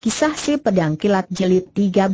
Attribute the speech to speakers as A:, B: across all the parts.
A: Kisah si pedang kilat Jelit 13.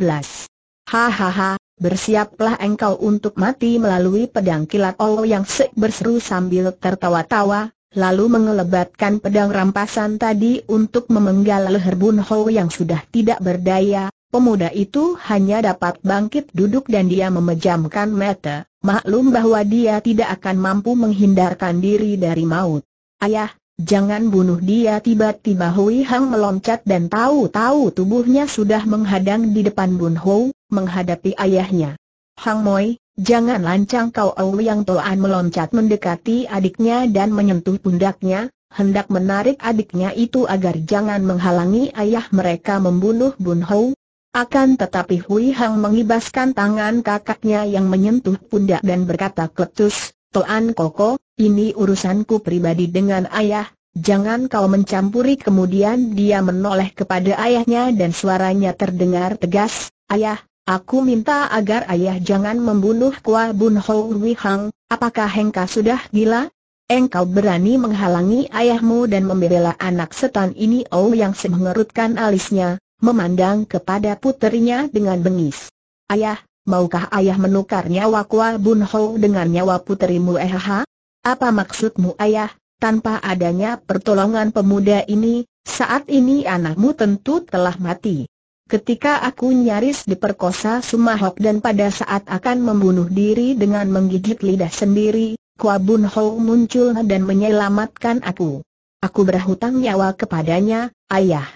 A: Hahaha, bersiaplah engkau untuk mati melalui pedang kilat Allah yang sek berseru sambil tertawa-tawa, lalu mengelebatkan pedang rampasan tadi untuk memenggal leher Bun Ho yang sudah tidak berdaya. Pemuda itu hanya dapat bangkit duduk dan dia memejamkan mata, maklum bahwa dia tidak akan mampu menghindarkan diri dari maut. Ayah, Jangan bunuh dia tiba-tiba Hui Hang meloncat dan tahu-tahu tubuhnya sudah menghadang di depan Bun Ho, menghadapi ayahnya. Hang Moi, jangan lancang kau Au Yang Toan meloncat mendekati adiknya dan menyentuh pundaknya, hendak menarik adiknya itu agar jangan menghalangi ayah mereka membunuh Bun Ho. Akan tetapi Hui Hang mengibaskan tangan kakaknya yang menyentuh pundak dan berkata ketus, Toan Koko, ini urusanku pribadi dengan ayah, jangan kau mencampuri Kemudian dia menoleh kepada ayahnya dan suaranya terdengar tegas, Ayah, aku minta agar ayah jangan membunuh Kua Bun Ho Wi Hang, apakah hengka sudah gila? Engkau berani menghalangi ayahmu dan membela anak setan ini Oh yang semengerutkan alisnya, memandang kepada putrinya dengan bengis. Ayah, maukah ayah menukarnya nyawa Kua Bun Ho dengan nyawa putrimu? Eh ha? Apa maksudmu ayah, tanpa adanya pertolongan pemuda ini, saat ini anakmu tentu telah mati. Ketika aku nyaris diperkosa Sumahok dan pada saat akan membunuh diri dengan menggigit lidah sendiri, Kua Bun Ho muncul dan menyelamatkan aku. Aku berhutang nyawa kepadanya, ayah.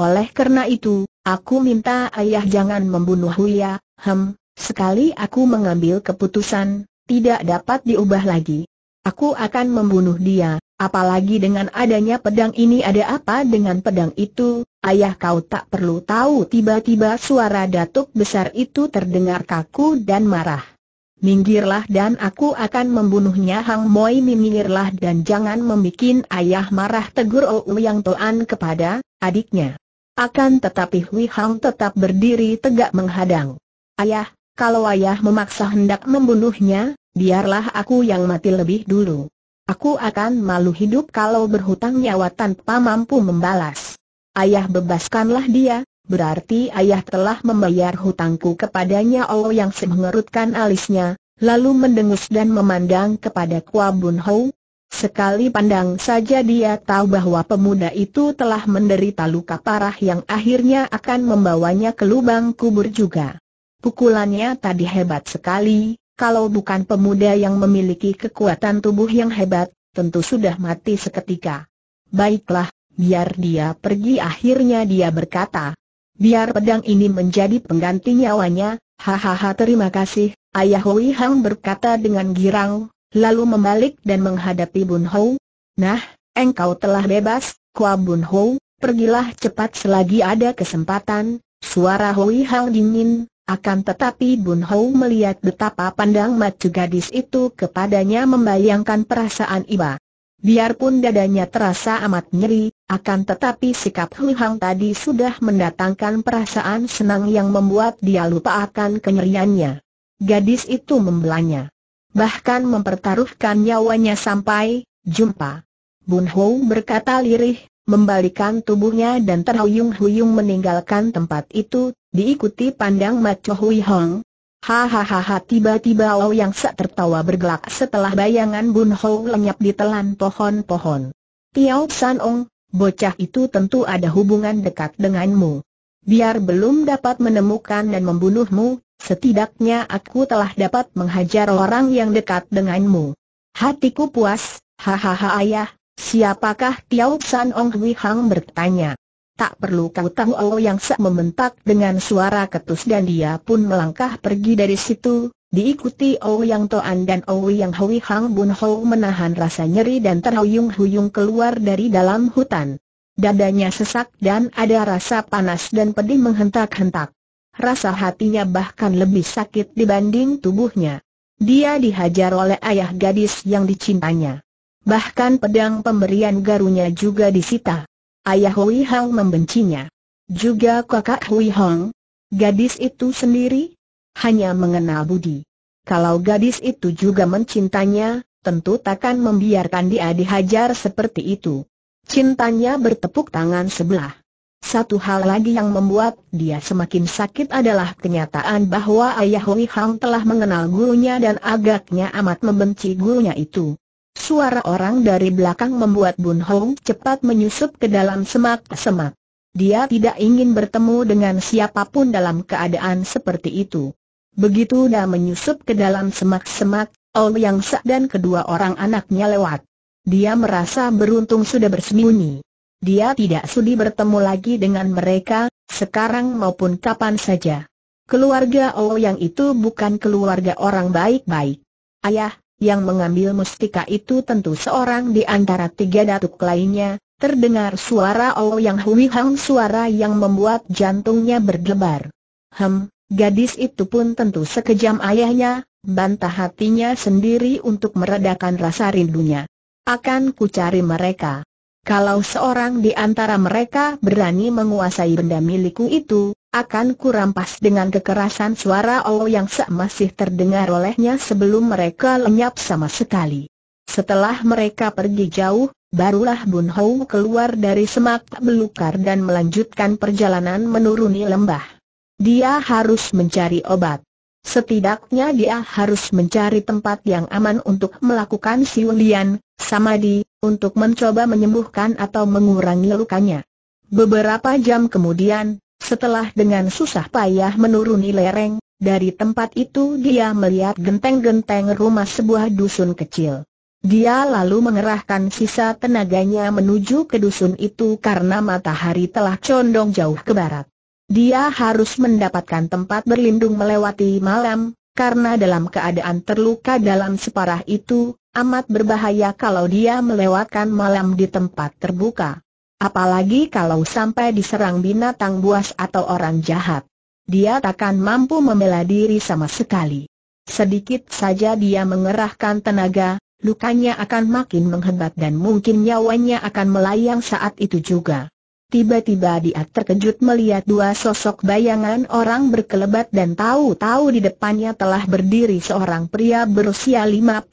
A: Oleh karena itu, aku minta ayah jangan membunuh Huya, hem, sekali aku mengambil keputusan, tidak dapat diubah lagi. Aku akan membunuh dia, apalagi dengan adanya pedang ini ada apa dengan pedang itu, ayah kau tak perlu tahu tiba-tiba suara datuk besar itu terdengar kaku dan marah. Minggirlah dan aku akan membunuhnya Hang Moi minggirlah dan jangan membuat ayah marah tegur Ou Yang Toan kepada adiknya. Akan tetapi Hui Hang tetap berdiri tegak menghadang. Ayah, kalau ayah memaksa hendak membunuhnya, Biarlah aku yang mati lebih dulu. Aku akan malu hidup kalau berhutang nyawa tanpa mampu membalas. Ayah bebaskanlah dia, berarti ayah telah membayar hutangku kepadanya Allah yang semengerutkan alisnya, lalu mendengus dan memandang kepada Kwa Bun Ho. Sekali pandang saja dia tahu bahwa pemuda itu telah menderita luka parah yang akhirnya akan membawanya ke lubang kubur juga. Pukulannya tadi hebat sekali, kalau bukan pemuda yang memiliki kekuatan tubuh yang hebat, tentu sudah mati seketika. Baiklah, biar dia pergi akhirnya dia berkata. Biar pedang ini menjadi pengganti nyawanya, hahaha terima kasih, ayah Hui Hang berkata dengan girang, lalu membalik dan menghadapi Bun Hou. Nah, engkau telah bebas, Kua Bun Hou, pergilah cepat selagi ada kesempatan, suara Hui Hang dingin, akan tetapi Bun Hou melihat betapa pandang mata gadis itu kepadanya membayangkan perasaan Iba. Biarpun dadanya terasa amat nyeri, akan tetapi sikap Hui Hang tadi sudah mendatangkan perasaan senang yang membuat dia lupa akan kenyeriannya. Gadis itu membelanya. Bahkan mempertaruhkan nyawanya sampai, jumpa. Bun Hou berkata lirih, membalikan tubuhnya dan terhuyung-huyung meninggalkan tempat itu, diikuti pandang Macho Hui Hong. Hahaha tiba-tiba Ao Yang Sa tertawa bergelak setelah bayangan Bun Ho lenyap ditelan pohon-pohon. Tiao San Ong, bocah itu tentu ada hubungan dekat denganmu. Biar belum dapat menemukan dan membunuhmu, setidaknya aku telah dapat menghajar orang yang dekat denganmu. Hatiku puas, hahaha ayah, siapakah Tiao San Ong Hui Hang bertanya. Tak perlu kau tahu Oh Yang Sak mementak dengan suara ketus dan dia pun melangkah pergi dari situ, diikuti Oh Yang Toan dan Oh Yang Hui Hang Bun Ho menahan rasa nyeri dan terhuyung-huyung keluar dari dalam hutan. Dadanya sesak dan ada rasa panas dan pedih menghentak-hentak. Rasa hatinya bahkan lebih sakit dibanding tubuhnya. Dia dihajar oleh ayah gadis yang dicintanya. Bahkan pedang pemberian garunya juga disita. Ayah Hui Hong membencinya. Juga kakak Hui Hong, gadis itu sendiri, hanya mengenal Budi. Kalau gadis itu juga mencintanya, tentu takkan membiarkan dia dihajar seperti itu. Cintanya bertepuk tangan sebelah. Satu hal lagi yang membuat dia semakin sakit adalah kenyataan bahwa ayah Hui Hang telah mengenal gurunya dan agaknya amat membenci gurunya itu. Suara orang dari belakang membuat Bun Hong cepat menyusup ke dalam semak-semak. Dia tidak ingin bertemu dengan siapapun dalam keadaan seperti itu. Begitu dia menyusup ke dalam semak-semak, Ol Yang Sa dan kedua orang anaknya lewat. Dia merasa beruntung sudah bersembunyi. Dia tidak sudi bertemu lagi dengan mereka, sekarang maupun kapan saja. Keluarga Ol yang itu bukan keluarga orang baik-baik. Ayah, yang mengambil mustika itu tentu seorang di antara tiga datuk lainnya, terdengar suara Ou oh Yang Hui Hang suara yang membuat jantungnya berdebar. Hem, gadis itu pun tentu sekejam ayahnya, bantah hatinya sendiri untuk meredakan rasa rindunya. Akan ku cari mereka. Kalau seorang di antara mereka berani menguasai benda milikku itu, akan kurampas dengan kekerasan suara allah yang masih terdengar olehnya sebelum mereka lenyap sama sekali. Setelah mereka pergi jauh, barulah Bun Hou keluar dari semak belukar dan melanjutkan perjalanan menuruni lembah. Dia harus mencari obat. Setidaknya dia harus mencari tempat yang aman untuk melakukan siulian, samadi, untuk mencoba menyembuhkan atau mengurangi lukanya. Beberapa jam kemudian, setelah dengan susah payah menuruni lereng, dari tempat itu dia melihat genteng-genteng rumah sebuah dusun kecil. Dia lalu mengerahkan sisa tenaganya menuju ke dusun itu karena matahari telah condong jauh ke barat. Dia harus mendapatkan tempat berlindung melewati malam, karena dalam keadaan terluka dalam separah itu, amat berbahaya kalau dia melewatkan malam di tempat terbuka. Apalagi kalau sampai diserang binatang buas atau orang jahat. Dia takkan mampu membela diri sama sekali. Sedikit saja dia mengerahkan tenaga, lukanya akan makin menghebat dan mungkin nyawanya akan melayang saat itu juga. Tiba-tiba dia terkejut melihat dua sosok bayangan orang berkelebat dan tahu-tahu di depannya telah berdiri seorang pria berusia 55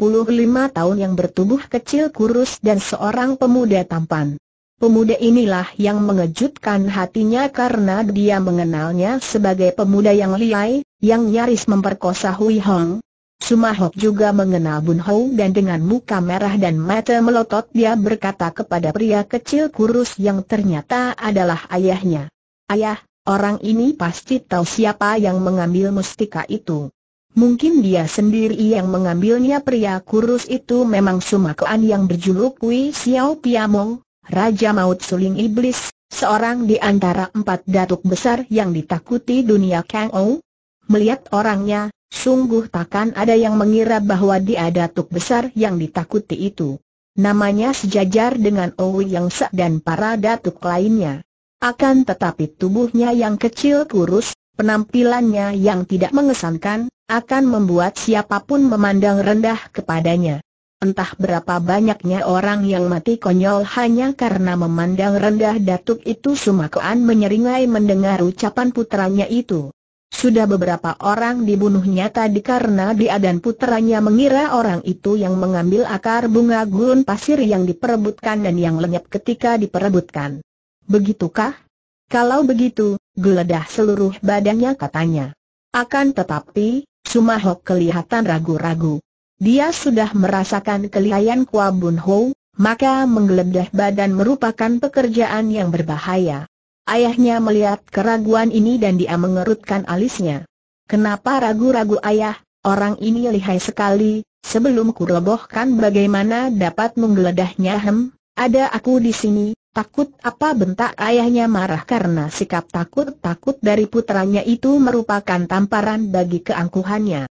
A: tahun yang bertubuh kecil kurus dan seorang pemuda tampan. Pemuda inilah yang mengejutkan hatinya karena dia mengenalnya sebagai pemuda yang liai, yang nyaris memperkosa Hui Hong. Sumahok juga mengenal Bun Hou dan dengan muka merah dan mata melotot dia berkata kepada pria kecil kurus yang ternyata adalah ayahnya. Ayah, orang ini pasti tahu siapa yang mengambil mustika itu. Mungkin dia sendiri yang mengambilnya pria kurus itu memang Sumakoan yang berjuluk Wei Xiao Piamong, Raja Maut Suling Iblis, seorang di antara empat datuk besar yang ditakuti dunia Kang Ou. Melihat orangnya, sungguh takkan ada yang mengira bahwa dia datuk besar yang ditakuti itu. Namanya sejajar dengan Ou Yang Sa dan para datuk lainnya. Akan tetapi tubuhnya yang kecil kurus, penampilannya yang tidak mengesankan, akan membuat siapapun memandang rendah kepadanya. Entah berapa banyaknya orang yang mati konyol hanya karena memandang rendah datuk itu Sumakoan menyeringai mendengar ucapan putranya itu. Sudah beberapa orang dibunuh nyata karena dia dan putranya mengira orang itu yang mengambil akar bunga gurun pasir yang diperebutkan dan yang lenyap ketika diperebutkan. Begitukah? Kalau begitu, geledah seluruh badannya katanya. Akan tetapi, Sumahok kelihatan ragu-ragu dia sudah merasakan kelihayan Kua Bun Ho, maka menggeledah badan merupakan pekerjaan yang berbahaya. Ayahnya melihat keraguan ini dan dia mengerutkan alisnya. Kenapa ragu-ragu ayah, orang ini lihai sekali, sebelum robohkan bagaimana dapat menggeledahnya hem, ada aku di sini, takut apa bentak ayahnya marah karena sikap takut-takut dari putranya itu merupakan tamparan bagi keangkuhannya.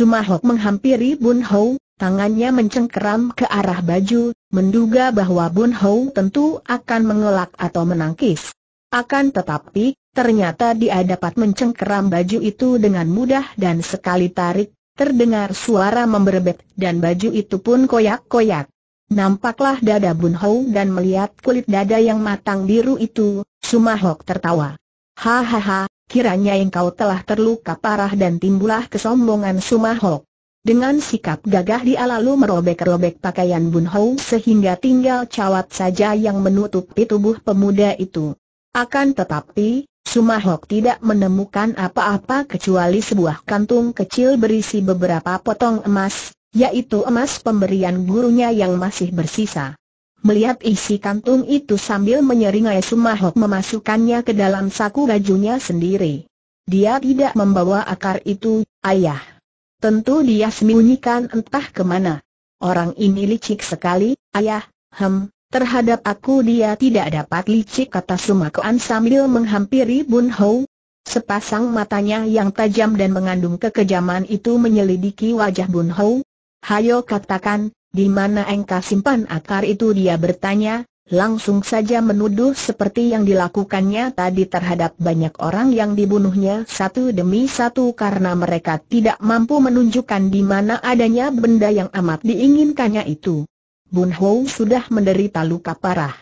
A: Sumahok menghampiri Bun Hou, tangannya mencengkeram ke arah baju, menduga bahwa Bun Hou tentu akan mengelak atau menangkis. Akan tetapi, ternyata dia dapat mencengkeram baju itu dengan mudah dan sekali tarik, terdengar suara memberebet dan baju itu pun koyak-koyak. Nampaklah dada Bun Hou dan melihat kulit dada yang matang biru itu, Sumahok tertawa. Hahaha, kiranya engkau telah terluka parah dan timbulah kesombongan Sumahok. Dengan sikap gagah dia lalu merobek-robek pakaian Bun Hou sehingga tinggal cawat saja yang menutupi tubuh pemuda itu. Akan tetapi, Sumahok tidak menemukan apa-apa kecuali sebuah kantung kecil berisi beberapa potong emas, yaitu emas pemberian gurunya yang masih bersisa. Melihat isi kantung itu sambil menyeringai Sumahok memasukkannya ke dalam saku bajunya sendiri. Dia tidak membawa akar itu, ayah. Tentu dia sembunyikan entah kemana. Orang ini licik sekali, ayah, hem, terhadap aku dia tidak dapat licik kata Sumakoan sambil menghampiri Bun Hou. Sepasang matanya yang tajam dan mengandung kekejaman itu menyelidiki wajah Bun Hou. Hayo katakan, di mana engkau simpan akar itu dia bertanya, langsung saja menuduh seperti yang dilakukannya tadi terhadap banyak orang yang dibunuhnya satu demi satu karena mereka tidak mampu menunjukkan di mana adanya benda yang amat diinginkannya itu. Bun Hou sudah menderita luka parah.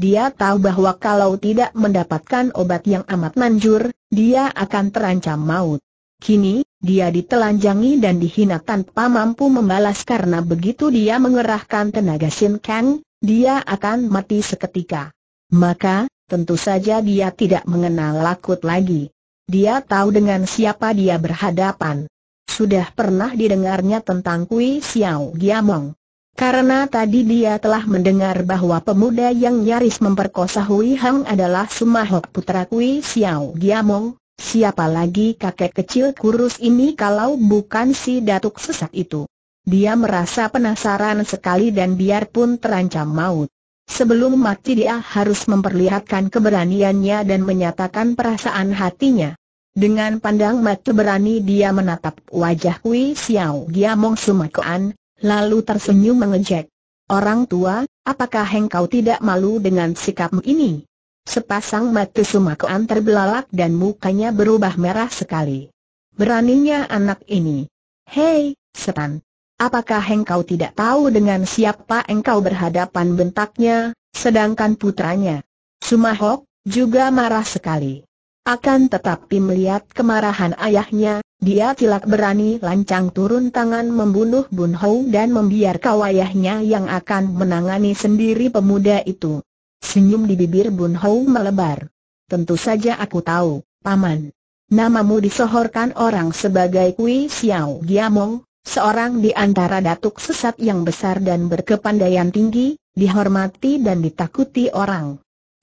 A: Dia tahu bahwa kalau tidak mendapatkan obat yang amat manjur, dia akan terancam maut. Kini, dia ditelanjangi dan dihina tanpa mampu membalas karena begitu dia mengerahkan tenaga Sin Kang, dia akan mati seketika. Maka, tentu saja dia tidak mengenal lakut lagi. Dia tahu dengan siapa dia berhadapan. Sudah pernah didengarnya tentang Kui Xiao Giamong. Karena tadi dia telah mendengar bahwa pemuda yang nyaris memperkosa Hui Hang adalah Sumahok putra Kui Xiao Giamong, Siapa lagi kakek kecil kurus ini kalau bukan si datuk sesat itu? Dia merasa penasaran sekali dan biarpun terancam maut. Sebelum mati dia harus memperlihatkan keberaniannya dan menyatakan perasaan hatinya. Dengan pandang mata berani dia menatap wajah Kui Xiao Giamong Sumakuan, lalu tersenyum mengejek. Orang tua, apakah engkau tidak malu dengan sikapmu ini? Sepasang mata sumakuan terbelalak dan mukanya berubah merah sekali. Beraninya anak ini. Hei, setan. Apakah engkau tidak tahu dengan siapa engkau berhadapan bentaknya, sedangkan putranya? Sumahok juga marah sekali. Akan tetapi melihat kemarahan ayahnya, dia tidak berani lancang turun tangan membunuh Bun Hou dan membiarkan ayahnya yang akan menangani sendiri pemuda itu. Senyum di bibir Bun Hou melebar. Tentu saja aku tahu, Paman. Namamu disohorkan orang sebagai Kui Xiao Giamong, seorang di antara datuk sesat yang besar dan berkepandaian tinggi, dihormati dan ditakuti orang.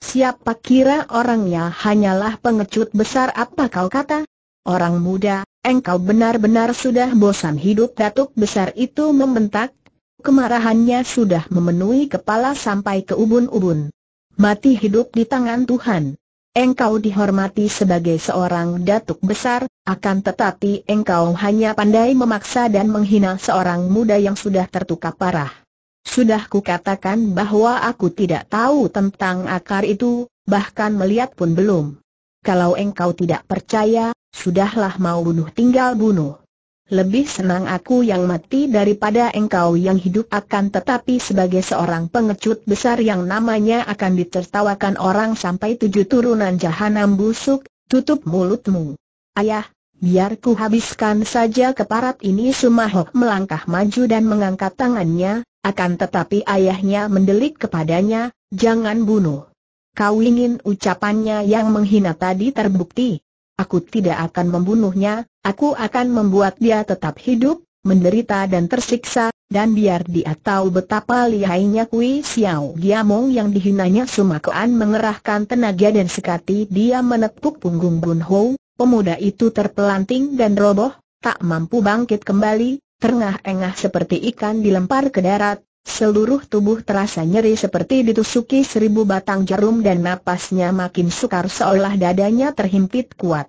A: Siapa kira orangnya hanyalah pengecut besar apa kau kata? Orang muda, engkau benar-benar sudah bosan hidup datuk besar itu membentak. Kemarahannya sudah memenuhi kepala sampai ke ubun-ubun mati hidup di tangan Tuhan. Engkau dihormati sebagai seorang datuk besar, akan tetapi engkau hanya pandai memaksa dan menghina seorang muda yang sudah tertukar parah. Sudah kukatakan bahwa aku tidak tahu tentang akar itu, bahkan melihat pun belum. Kalau engkau tidak percaya, sudahlah mau bunuh tinggal bunuh lebih senang aku yang mati daripada engkau yang hidup akan tetapi sebagai seorang pengecut besar yang namanya akan ditertawakan orang sampai tujuh turunan jahanam busuk, tutup mulutmu. Ayah, biar ku habiskan saja keparat ini Sumahok melangkah maju dan mengangkat tangannya, akan tetapi ayahnya mendelik kepadanya, jangan bunuh. Kau ingin ucapannya yang menghina tadi terbukti? Aku tidak akan membunuhnya, aku akan membuat dia tetap hidup, menderita dan tersiksa, dan biar dia tahu betapa lihainya Kui Xiao Giamong yang dihinanya sumakuan mengerahkan tenaga dan sekati dia menepuk punggung Bun Ho, pemuda itu terpelanting dan roboh, tak mampu bangkit kembali, terengah-engah seperti ikan dilempar ke darat, Seluruh tubuh terasa nyeri seperti ditusuki seribu batang jarum dan napasnya makin sukar seolah dadanya terhimpit kuat.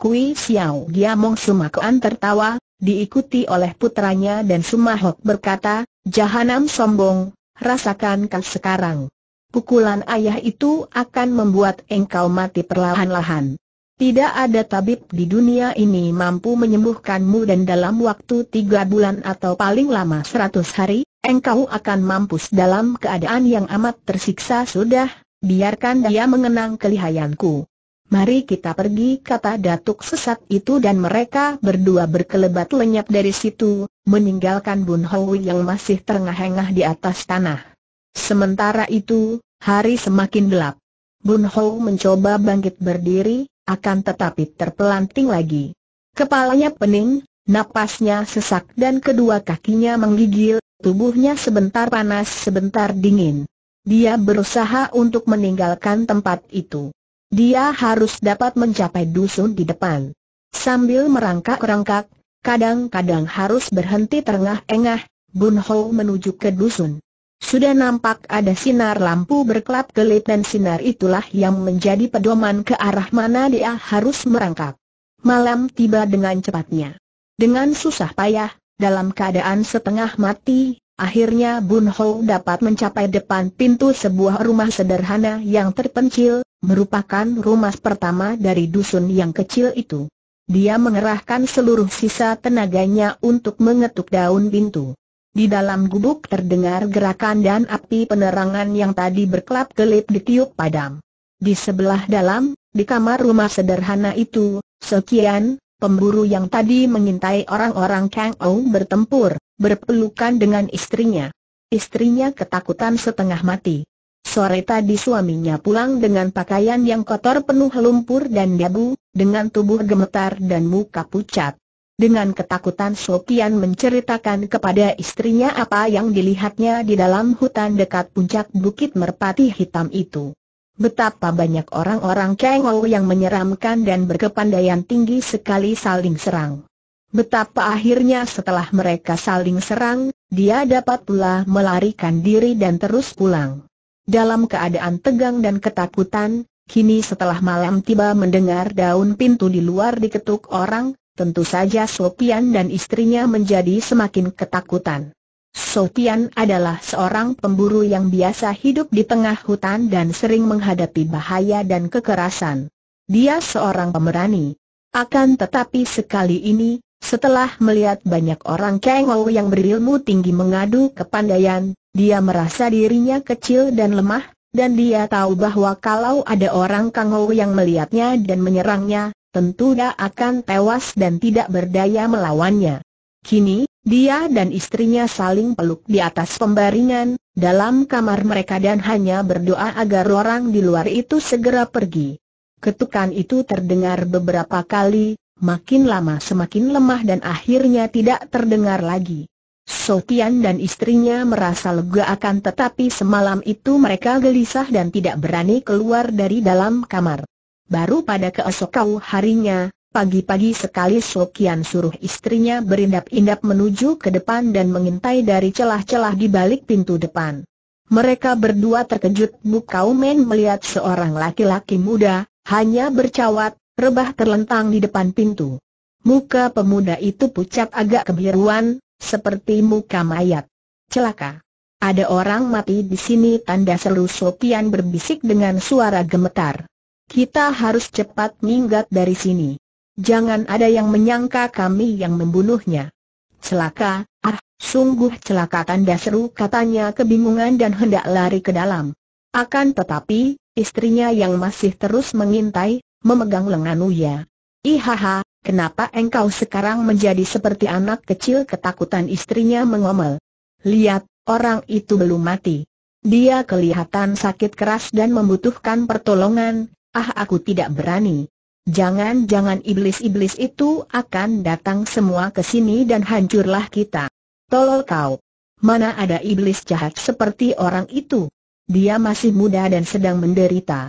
A: Kui Xiao Giamong Sumakuan tertawa, diikuti oleh putranya dan Sumahok berkata, Jahanam sombong, rasakan kau sekarang. Pukulan ayah itu akan membuat engkau mati perlahan-lahan. Tidak ada tabib di dunia ini mampu menyembuhkanmu dan dalam waktu tiga bulan atau paling lama seratus hari, engkau akan mampus dalam keadaan yang amat tersiksa sudah, biarkan dia mengenang kelihayanku. Mari kita pergi kata datuk sesat itu dan mereka berdua berkelebat lenyap dari situ, meninggalkan Bun Hoi yang masih terengah-engah di atas tanah. Sementara itu, hari semakin gelap. Bun Hou mencoba bangkit berdiri, akan tetapi terpelanting lagi. Kepalanya pening, napasnya sesak dan kedua kakinya menggigil, tubuhnya sebentar panas sebentar dingin. Dia berusaha untuk meninggalkan tempat itu. Dia harus dapat mencapai dusun di depan. Sambil merangkak-rangkak, kadang-kadang harus berhenti terengah-engah, Bun Ho menuju ke dusun. Sudah nampak ada sinar lampu berkelap kelip dan sinar itulah yang menjadi pedoman ke arah mana dia harus merangkak. Malam tiba dengan cepatnya. Dengan susah payah, dalam keadaan setengah mati, akhirnya Bun Ho dapat mencapai depan pintu sebuah rumah sederhana yang terpencil, merupakan rumah pertama dari dusun yang kecil itu. Dia mengerahkan seluruh sisa tenaganya untuk mengetuk daun pintu. Di dalam gubuk terdengar gerakan dan api penerangan yang tadi berkelap-kelip ditiup padam. Di sebelah dalam, di kamar rumah sederhana itu, sekian, pemburu yang tadi mengintai orang-orang Kang Ou bertempur, berpelukan dengan istrinya. Istrinya ketakutan setengah mati. Sore tadi suaminya pulang dengan pakaian yang kotor penuh lumpur dan debu, dengan tubuh gemetar dan muka pucat. Dengan ketakutan Sopian menceritakan kepada istrinya apa yang dilihatnya di dalam hutan dekat puncak Bukit Merpati Hitam itu. Betapa banyak orang-orang cengol yang menyeramkan dan berkepandaian tinggi sekali saling serang. Betapa akhirnya setelah mereka saling serang, dia dapat pula melarikan diri dan terus pulang. Dalam keadaan tegang dan ketakutan, kini setelah malam tiba mendengar daun pintu di luar diketuk orang, tentu saja Sopian dan istrinya menjadi semakin ketakutan. Sopian adalah seorang pemburu yang biasa hidup di tengah hutan dan sering menghadapi bahaya dan kekerasan. Dia seorang pemberani. Akan tetapi sekali ini, setelah melihat banyak orang kengol yang berilmu tinggi mengadu kepandaian, dia merasa dirinya kecil dan lemah, dan dia tahu bahwa kalau ada orang kengol yang melihatnya dan menyerangnya, tentu dia akan tewas dan tidak berdaya melawannya. Kini, dia dan istrinya saling peluk di atas pembaringan, dalam kamar mereka dan hanya berdoa agar orang di luar itu segera pergi. Ketukan itu terdengar beberapa kali, makin lama semakin lemah dan akhirnya tidak terdengar lagi. Sotian dan istrinya merasa lega akan tetapi semalam itu mereka gelisah dan tidak berani keluar dari dalam kamar. Baru pada keesokan harinya, pagi-pagi sekali Sokian suruh istrinya berindap-indap menuju ke depan dan mengintai dari celah-celah di balik pintu depan. Mereka berdua terkejut Bukaumen melihat seorang laki-laki muda, hanya bercawat, rebah terlentang di depan pintu. Muka pemuda itu pucat agak kebiruan, seperti muka mayat. Celaka. Ada orang mati di sini tanda seru Sopian berbisik dengan suara gemetar. Kita harus cepat minggat dari sini. Jangan ada yang menyangka kami yang membunuhnya. Celaka, ah, sungguh celaka tanda seru katanya kebingungan dan hendak lari ke dalam. Akan tetapi, istrinya yang masih terus mengintai, memegang lengan Uya. Ihaha, kenapa engkau sekarang menjadi seperti anak kecil ketakutan istrinya mengomel. Lihat, orang itu belum mati. Dia kelihatan sakit keras dan membutuhkan pertolongan, Ah aku tidak berani. Jangan-jangan iblis-iblis itu akan datang semua ke sini dan hancurlah kita. Tolol kau. Mana ada iblis jahat seperti orang itu? Dia masih muda dan sedang menderita.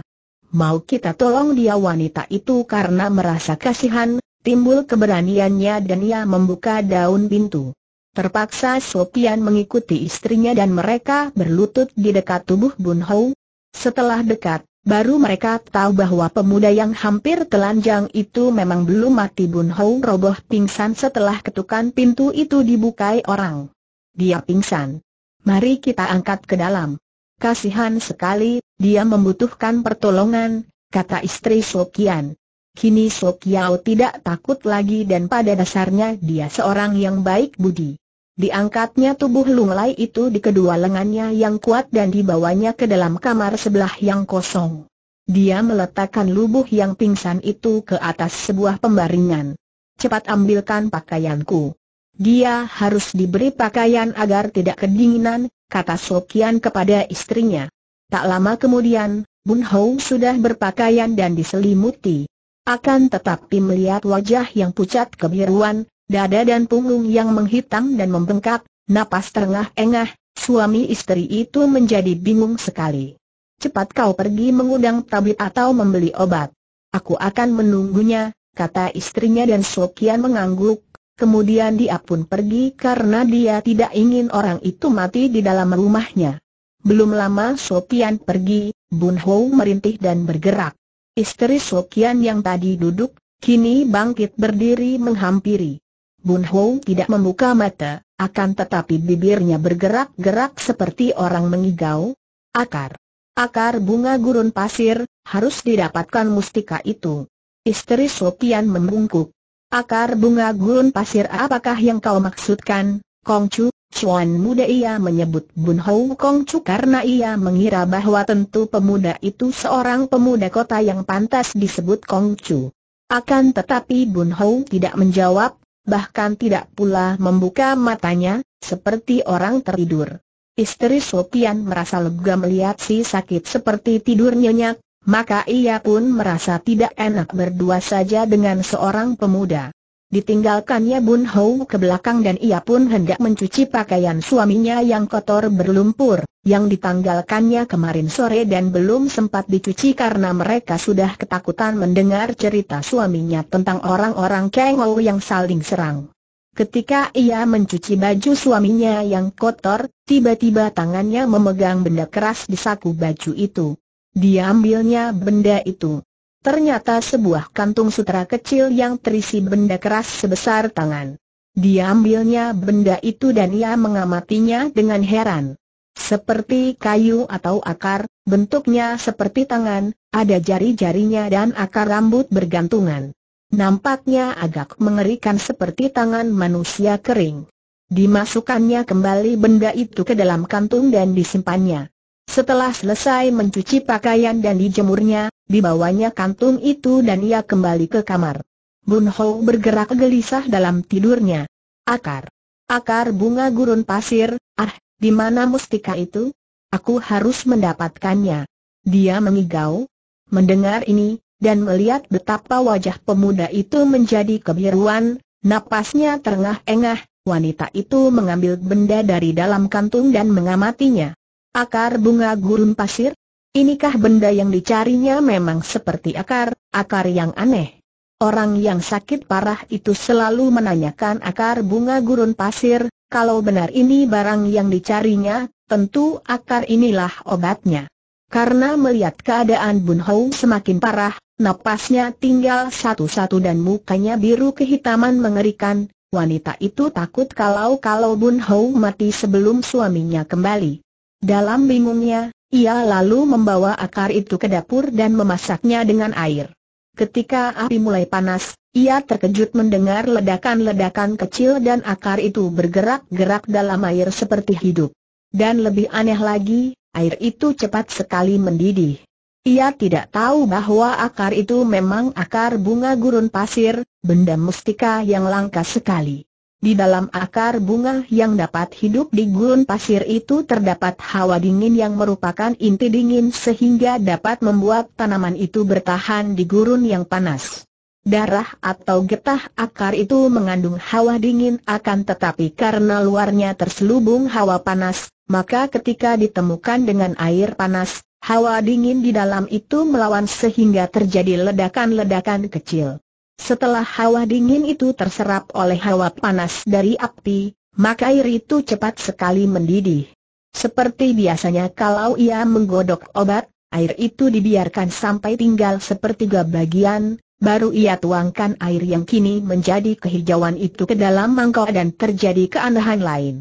A: Mau kita tolong dia wanita itu karena merasa kasihan, timbul keberaniannya dan ia membuka daun pintu. Terpaksa Sopian mengikuti istrinya dan mereka berlutut di dekat tubuh Bun Hou. Setelah dekat, Baru mereka tahu bahwa pemuda yang hampir telanjang itu memang belum mati Bun Hou roboh pingsan setelah ketukan pintu itu dibukai orang. Dia pingsan. Mari kita angkat ke dalam. Kasihan sekali, dia membutuhkan pertolongan, kata istri Sokian. Kini Sokiao tidak takut lagi dan pada dasarnya dia seorang yang baik budi. Diangkatnya tubuh Lunglai itu di kedua lengannya yang kuat dan dibawanya ke dalam kamar sebelah yang kosong. Dia meletakkan lubuh yang pingsan itu ke atas sebuah pembaringan. Cepat ambilkan pakaianku. Dia harus diberi pakaian agar tidak kedinginan, kata Sokian kepada istrinya. Tak lama kemudian, Bun Hou sudah berpakaian dan diselimuti. Akan tetapi melihat wajah yang pucat kebiruan, dada dan punggung yang menghitam dan membengkak, napas terengah-engah, suami istri itu menjadi bingung sekali. Cepat kau pergi mengundang tabib atau membeli obat. Aku akan menunggunya, kata istrinya dan Sokian mengangguk, kemudian dia pun pergi karena dia tidak ingin orang itu mati di dalam rumahnya. Belum lama Sokian pergi, Bun Ho merintih dan bergerak. Istri Sokian yang tadi duduk, kini bangkit berdiri menghampiri. Bun Ho tidak membuka mata, akan tetapi bibirnya bergerak-gerak seperti orang mengigau. Akar. Akar bunga gurun pasir, harus didapatkan mustika itu. Istri Sopian membungkuk. Akar bunga gurun pasir apakah yang kau maksudkan, Kongcu? Chuan muda ia menyebut Bun Hou Kongcu karena ia mengira bahwa tentu pemuda itu seorang pemuda kota yang pantas disebut Kongcu. Akan tetapi Bun Hou tidak menjawab, bahkan tidak pula membuka matanya, seperti orang tertidur. Istri Sopian merasa lega melihat si sakit seperti tidur nyenyak, maka ia pun merasa tidak enak berdua saja dengan seorang pemuda. Ditinggalkannya Bun Hou ke belakang dan ia pun hendak mencuci pakaian suaminya yang kotor berlumpur, yang ditanggalkannya kemarin sore dan belum sempat dicuci karena mereka sudah ketakutan mendengar cerita suaminya tentang orang-orang Kengou yang saling serang. Ketika ia mencuci baju suaminya yang kotor, tiba-tiba tangannya memegang benda keras di saku baju itu. Diambilnya benda itu. Ternyata sebuah kantung sutra kecil yang terisi benda keras sebesar tangan. Dia ambilnya benda itu dan ia mengamatinya dengan heran. Seperti kayu atau akar, bentuknya seperti tangan, ada jari-jarinya dan akar rambut bergantungan. Nampaknya agak mengerikan seperti tangan manusia kering. Dimasukkannya kembali benda itu ke dalam kantung dan disimpannya. Setelah selesai mencuci pakaian dan dijemurnya, dibawanya kantung itu dan ia kembali ke kamar. Bun Ho bergerak gelisah dalam tidurnya. Akar. Akar bunga gurun pasir, ah, di mana mustika itu? Aku harus mendapatkannya. Dia mengigau. Mendengar ini, dan melihat betapa wajah pemuda itu menjadi kebiruan, napasnya terengah-engah, wanita itu mengambil benda dari dalam kantung dan mengamatinya. Akar bunga gurun pasir? Inikah benda yang dicarinya memang seperti akar, akar yang aneh? Orang yang sakit parah itu selalu menanyakan akar bunga gurun pasir, kalau benar ini barang yang dicarinya, tentu akar inilah obatnya. Karena melihat keadaan Bun Hou semakin parah, napasnya tinggal satu-satu dan mukanya biru kehitaman mengerikan, wanita itu takut kalau-kalau Bun Hou mati sebelum suaminya kembali. Dalam bingungnya, ia lalu membawa akar itu ke dapur dan memasaknya dengan air. Ketika api mulai panas, ia terkejut mendengar ledakan-ledakan kecil dan akar itu bergerak-gerak dalam air seperti hidup. Dan lebih aneh lagi, air itu cepat sekali mendidih. Ia tidak tahu bahwa akar itu memang akar bunga gurun pasir, benda mustika yang langka sekali. Di dalam akar bunga yang dapat hidup di gurun pasir itu terdapat hawa dingin yang merupakan inti dingin sehingga dapat membuat tanaman itu bertahan di gurun yang panas. Darah atau getah akar itu mengandung hawa dingin akan tetapi karena luarnya terselubung hawa panas, maka ketika ditemukan dengan air panas, hawa dingin di dalam itu melawan sehingga terjadi ledakan-ledakan kecil. Setelah hawa dingin itu terserap oleh hawa panas dari api, maka air itu cepat sekali mendidih. Seperti biasanya kalau ia menggodok obat, air itu dibiarkan sampai tinggal sepertiga bagian, baru ia tuangkan air yang kini menjadi kehijauan itu ke dalam mangkok dan terjadi keanehan lain.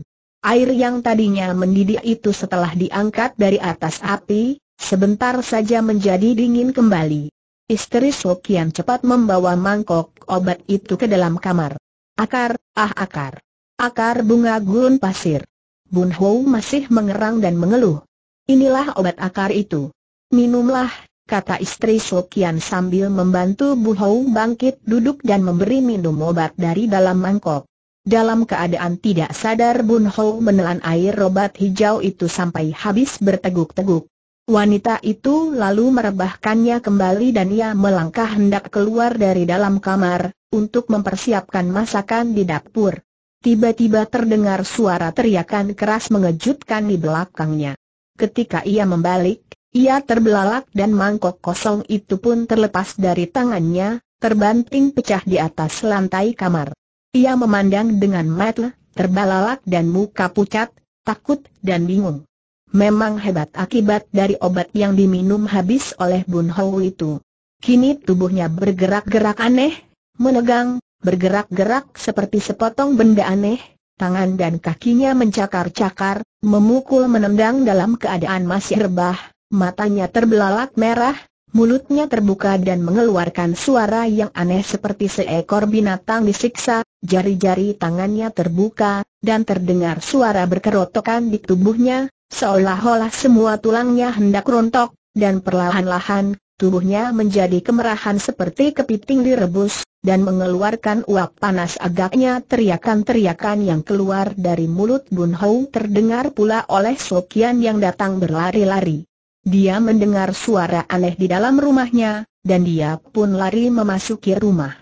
A: Air yang tadinya mendidih itu setelah diangkat dari atas api, sebentar saja menjadi dingin kembali. Istri Sokian cepat membawa mangkok obat itu ke dalam kamar. Akar, ah akar. Akar bunga gurun pasir. Bun Hou masih mengerang dan mengeluh. Inilah obat akar itu. Minumlah, kata istri Sokian sambil membantu Bu Hou bangkit duduk dan memberi minum obat dari dalam mangkok. Dalam keadaan tidak sadar Bun Hou menelan air obat hijau itu sampai habis berteguk-teguk. Wanita itu lalu merebahkannya kembali dan ia melangkah hendak keluar dari dalam kamar, untuk mempersiapkan masakan di dapur. Tiba-tiba terdengar suara teriakan keras mengejutkan di belakangnya. Ketika ia membalik, ia terbelalak dan mangkok kosong itu pun terlepas dari tangannya, terbanting pecah di atas lantai kamar. Ia memandang dengan mata, terbelalak dan muka pucat, takut dan bingung. Memang hebat akibat dari obat yang diminum habis oleh Bun Hou itu. Kini tubuhnya bergerak-gerak aneh, menegang, bergerak-gerak seperti sepotong benda aneh, tangan dan kakinya mencakar-cakar, memukul menendang dalam keadaan masih rebah, matanya terbelalak merah, mulutnya terbuka dan mengeluarkan suara yang aneh seperti seekor binatang disiksa, jari-jari tangannya terbuka, dan terdengar suara berkerotokan di tubuhnya, Seolah-olah semua tulangnya hendak rontok, dan perlahan-lahan, tubuhnya menjadi kemerahan seperti kepiting direbus, dan mengeluarkan uap panas agaknya teriakan-teriakan yang keluar dari mulut Bun Hou terdengar pula oleh Sokian yang datang berlari-lari. Dia mendengar suara aneh di dalam rumahnya, dan dia pun lari memasuki rumah.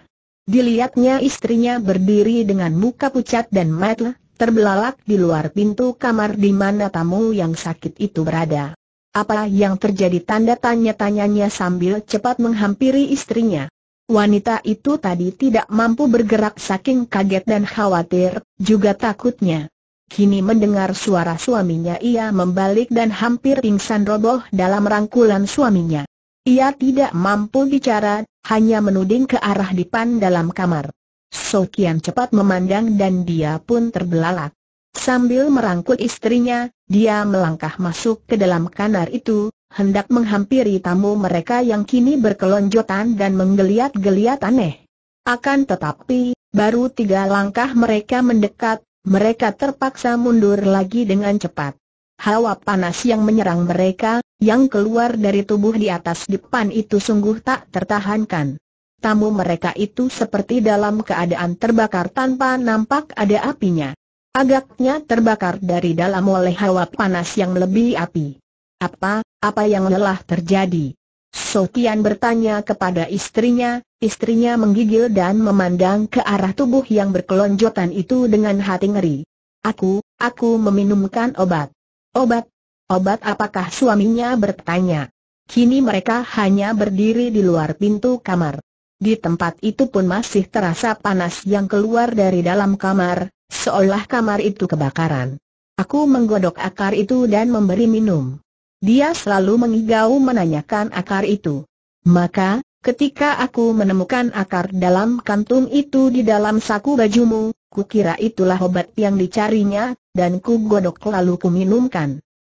A: Dilihatnya istrinya berdiri dengan muka pucat dan matlah, terbelalak di luar pintu kamar di mana tamu yang sakit itu berada. Apa yang terjadi tanda tanya-tanyanya sambil cepat menghampiri istrinya. Wanita itu tadi tidak mampu bergerak saking kaget dan khawatir, juga takutnya. Kini mendengar suara suaminya ia membalik dan hampir pingsan roboh dalam rangkulan suaminya. Ia tidak mampu bicara, hanya menuding ke arah dipan dalam kamar. Sokian cepat memandang dan dia pun terbelalak. Sambil merangkul istrinya, dia melangkah masuk ke dalam kanar itu, hendak menghampiri tamu mereka yang kini berkelonjotan dan menggeliat-geliat aneh. Akan tetapi, baru tiga langkah mereka mendekat, mereka terpaksa mundur lagi dengan cepat. Hawa panas yang menyerang mereka, yang keluar dari tubuh di atas depan itu sungguh tak tertahankan tamu mereka itu seperti dalam keadaan terbakar tanpa nampak ada apinya. Agaknya terbakar dari dalam oleh hawa panas yang lebih api. Apa, apa yang lelah terjadi? Sotian bertanya kepada istrinya, istrinya menggigil dan memandang ke arah tubuh yang berkelonjotan itu dengan hati ngeri. Aku, aku meminumkan obat. Obat? Obat apakah suaminya bertanya. Kini mereka hanya berdiri di luar pintu kamar. Di tempat itu pun masih terasa panas yang keluar dari dalam kamar, seolah kamar itu kebakaran. Aku menggodok akar itu dan memberi minum. Dia selalu mengigau menanyakan akar itu. Maka, ketika aku menemukan akar dalam kantung itu di dalam saku bajumu, kukira itulah obat yang dicarinya, dan ku godok lalu ku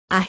A: Ah,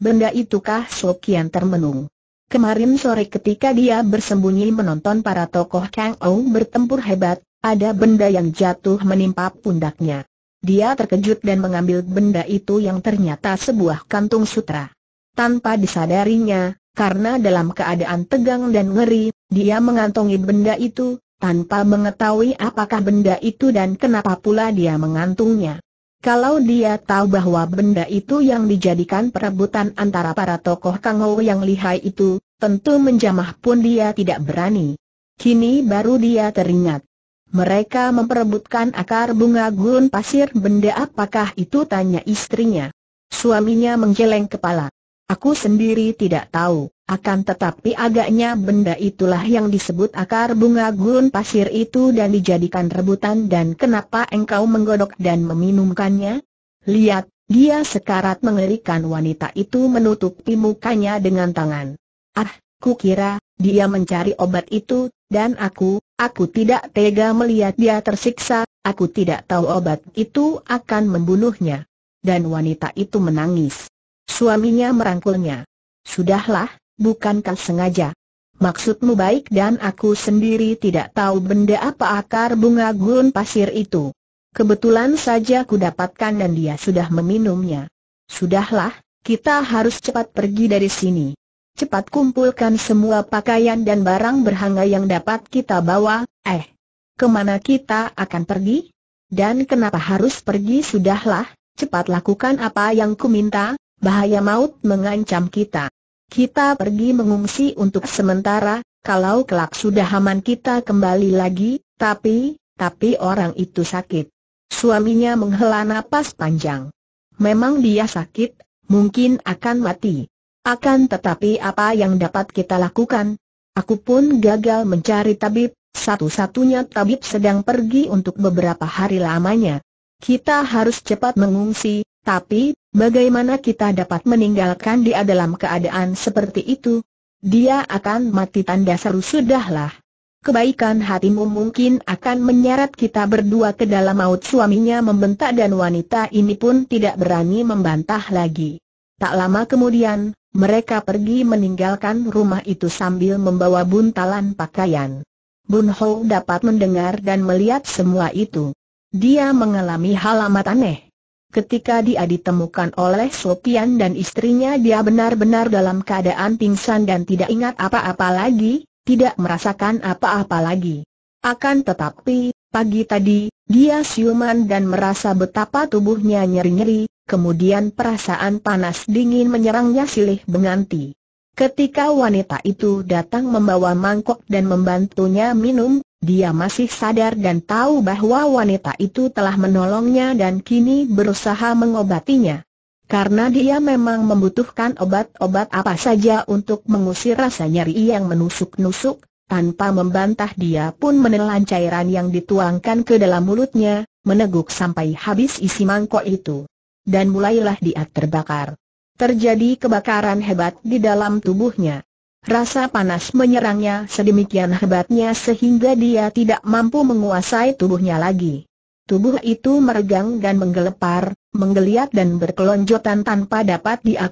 A: benda itukah Sokian termenung. Kemarin sore ketika dia bersembunyi menonton para tokoh Kang Ou bertempur hebat, ada benda yang jatuh menimpa pundaknya. Dia terkejut dan mengambil benda itu yang ternyata sebuah kantung sutra. Tanpa disadarinya, karena dalam keadaan tegang dan ngeri, dia mengantongi benda itu, tanpa mengetahui apakah benda itu dan kenapa pula dia mengantungnya. Kalau dia tahu bahwa benda itu yang dijadikan perebutan antara para tokoh Kangou yang lihai itu, tentu menjamah pun dia tidak berani. Kini baru dia teringat. Mereka memperebutkan akar bunga gurun pasir benda apakah itu tanya istrinya. Suaminya menggeleng kepala. Aku sendiri tidak tahu. Akan tetapi agaknya benda itulah yang disebut akar bunga gurun pasir itu dan dijadikan rebutan dan kenapa engkau menggodok dan meminumkannya? Lihat, dia sekarat mengerikan wanita itu menutupi mukanya dengan tangan. Ah, kira dia mencari obat itu, dan aku, aku tidak tega melihat dia tersiksa, aku tidak tahu obat itu akan membunuhnya. Dan wanita itu menangis. Suaminya merangkulnya. Sudahlah, bukankah sengaja? Maksudmu baik dan aku sendiri tidak tahu benda apa akar bunga gurun pasir itu. Kebetulan saja ku dapatkan dan dia sudah meminumnya. Sudahlah, kita harus cepat pergi dari sini. Cepat kumpulkan semua pakaian dan barang berharga yang dapat kita bawa, eh. Kemana kita akan pergi? Dan kenapa harus pergi sudahlah, cepat lakukan apa yang ku minta. bahaya maut mengancam kita. Kita pergi mengungsi untuk sementara, kalau kelak sudah aman kita kembali lagi, tapi, tapi orang itu sakit. Suaminya menghela napas panjang. Memang dia sakit, mungkin akan mati. Akan tetapi apa yang dapat kita lakukan? Aku pun gagal mencari tabib, satu-satunya tabib sedang pergi untuk beberapa hari lamanya. Kita harus cepat mengungsi, tapi Bagaimana kita dapat meninggalkan dia dalam keadaan seperti itu? Dia akan mati tanda seru sudahlah. Kebaikan hatimu mungkin akan menyeret kita berdua ke dalam maut suaminya membentak dan wanita ini pun tidak berani membantah lagi. Tak lama kemudian, mereka pergi meninggalkan rumah itu sambil membawa buntalan pakaian. Bun Ho dapat mendengar dan melihat semua itu. Dia mengalami hal amat aneh. Ketika dia ditemukan oleh Sopian dan istrinya dia benar-benar dalam keadaan pingsan dan tidak ingat apa-apa lagi, tidak merasakan apa-apa lagi. Akan tetapi, pagi tadi, dia siuman dan merasa betapa tubuhnya nyeri-nyeri, kemudian perasaan panas dingin menyerangnya silih menganti. Ketika wanita itu datang membawa mangkok dan membantunya minum, dia masih sadar dan tahu bahwa wanita itu telah menolongnya dan kini berusaha mengobatinya. Karena dia memang membutuhkan obat-obat apa saja untuk mengusir rasa nyeri yang menusuk-nusuk, tanpa membantah dia pun menelan cairan yang dituangkan ke dalam mulutnya, meneguk sampai habis isi mangkok itu. Dan mulailah dia terbakar. Terjadi kebakaran hebat di dalam tubuhnya. Rasa panas menyerangnya sedemikian hebatnya sehingga dia tidak mampu menguasai tubuhnya lagi. Tubuh itu meregang dan menggelepar, menggeliat dan berkelonjotan tanpa dapat dia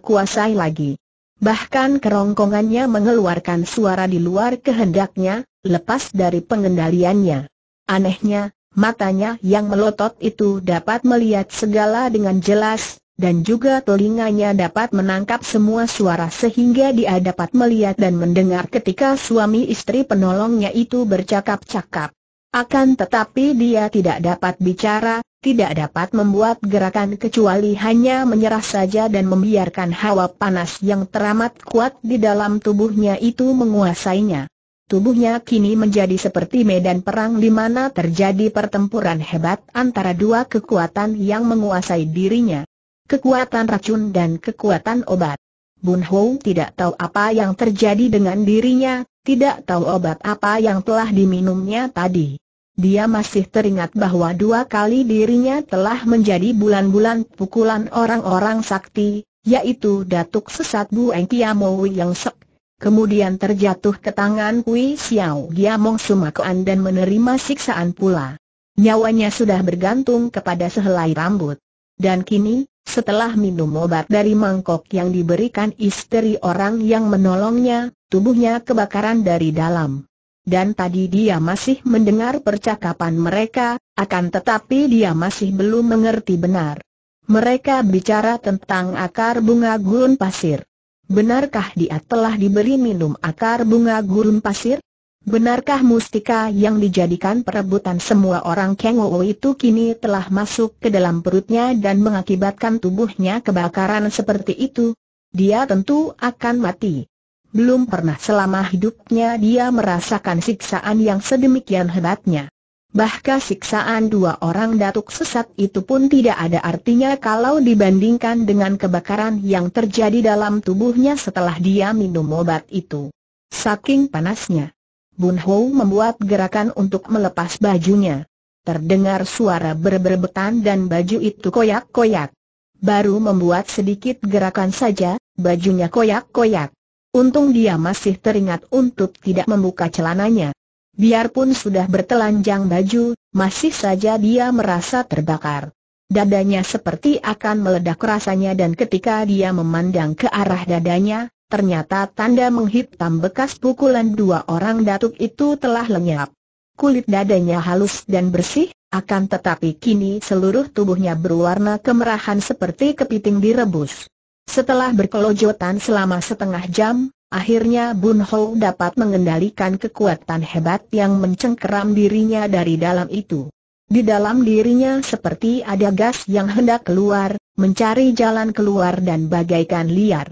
A: lagi. Bahkan kerongkongannya mengeluarkan suara di luar kehendaknya, lepas dari pengendaliannya. Anehnya, matanya yang melotot itu dapat melihat segala dengan jelas, dan juga telinganya dapat menangkap semua suara sehingga dia dapat melihat dan mendengar ketika suami istri penolongnya itu bercakap-cakap. Akan tetapi dia tidak dapat bicara, tidak dapat membuat gerakan kecuali hanya menyerah saja dan membiarkan hawa panas yang teramat kuat di dalam tubuhnya itu menguasainya. Tubuhnya kini menjadi seperti medan perang di mana terjadi pertempuran hebat antara dua kekuatan yang menguasai dirinya kekuatan racun dan kekuatan obat. Bun Hou tidak tahu apa yang terjadi dengan dirinya, tidak tahu obat apa yang telah diminumnya tadi. Dia masih teringat bahwa dua kali dirinya telah menjadi bulan-bulan pukulan orang-orang sakti, yaitu Datuk Sesat Bu Eng Kiamou Yang Sek. Kemudian terjatuh ke tangan Kui Xiao Giamong Sumakuan dan menerima siksaan pula. Nyawanya sudah bergantung kepada sehelai rambut. Dan kini, setelah minum obat dari mangkok yang diberikan istri orang yang menolongnya, tubuhnya kebakaran dari dalam. Dan tadi dia masih mendengar percakapan mereka, akan tetapi dia masih belum mengerti benar. Mereka bicara tentang akar bunga gurun pasir. Benarkah dia telah diberi minum akar bunga gurun pasir? Benarkah mustika yang dijadikan perebutan semua orang Kengowo itu kini telah masuk ke dalam perutnya dan mengakibatkan tubuhnya kebakaran seperti itu? Dia tentu akan mati. Belum pernah selama hidupnya dia merasakan siksaan yang sedemikian hebatnya. Bahkan siksaan dua orang datuk sesat itu pun tidak ada artinya kalau dibandingkan dengan kebakaran yang terjadi dalam tubuhnya setelah dia minum obat itu. Saking panasnya. Bun Ho membuat gerakan untuk melepas bajunya. Terdengar suara berberbetan dan baju itu koyak-koyak. Baru membuat sedikit gerakan saja, bajunya koyak-koyak. Untung dia masih teringat untuk tidak membuka celananya. Biarpun sudah bertelanjang baju, masih saja dia merasa terbakar. Dadanya seperti akan meledak rasanya dan ketika dia memandang ke arah dadanya, Ternyata tanda menghitam bekas pukulan dua orang datuk itu telah lenyap. Kulit dadanya halus dan bersih, akan tetapi kini seluruh tubuhnya berwarna kemerahan seperti kepiting direbus. Setelah berkelojotan selama setengah jam, akhirnya Bun Ho dapat mengendalikan kekuatan hebat yang mencengkeram dirinya dari dalam itu. Di dalam dirinya seperti ada gas yang hendak keluar, mencari jalan keluar dan bagaikan liar.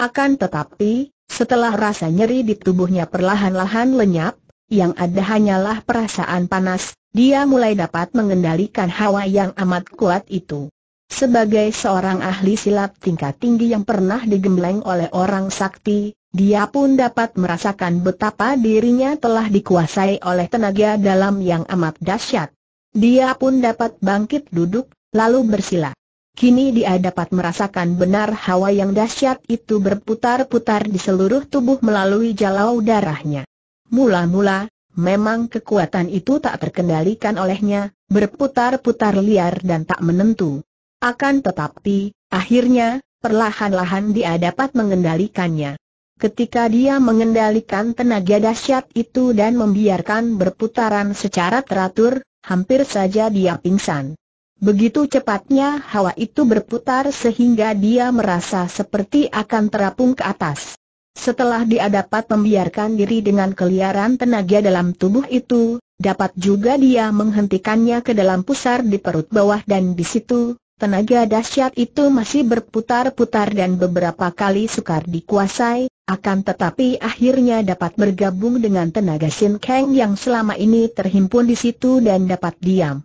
A: Akan tetapi, setelah rasa nyeri di tubuhnya perlahan-lahan lenyap, yang ada hanyalah perasaan panas, dia mulai dapat mengendalikan hawa yang amat kuat itu. Sebagai seorang ahli silat tingkat tinggi yang pernah digembleng oleh orang sakti, dia pun dapat merasakan betapa dirinya telah dikuasai oleh tenaga dalam yang amat dahsyat. Dia pun dapat bangkit duduk, lalu bersila. Kini dia dapat merasakan benar hawa yang dahsyat itu berputar-putar di seluruh tubuh melalui jalau darahnya. Mula-mula, memang kekuatan itu tak terkendalikan olehnya, berputar-putar liar dan tak menentu. Akan tetapi, akhirnya, perlahan-lahan dia dapat mengendalikannya. Ketika dia mengendalikan tenaga dahsyat itu dan membiarkan berputaran secara teratur, hampir saja dia pingsan. Begitu cepatnya hawa itu berputar sehingga dia merasa seperti akan terapung ke atas. Setelah dia dapat membiarkan diri dengan keliaran tenaga dalam tubuh itu, dapat juga dia menghentikannya ke dalam pusar di perut bawah dan di situ, tenaga dahsyat itu masih berputar-putar dan beberapa kali sukar dikuasai, akan tetapi akhirnya dapat bergabung dengan tenaga Sin Kang yang selama ini terhimpun di situ dan dapat diam.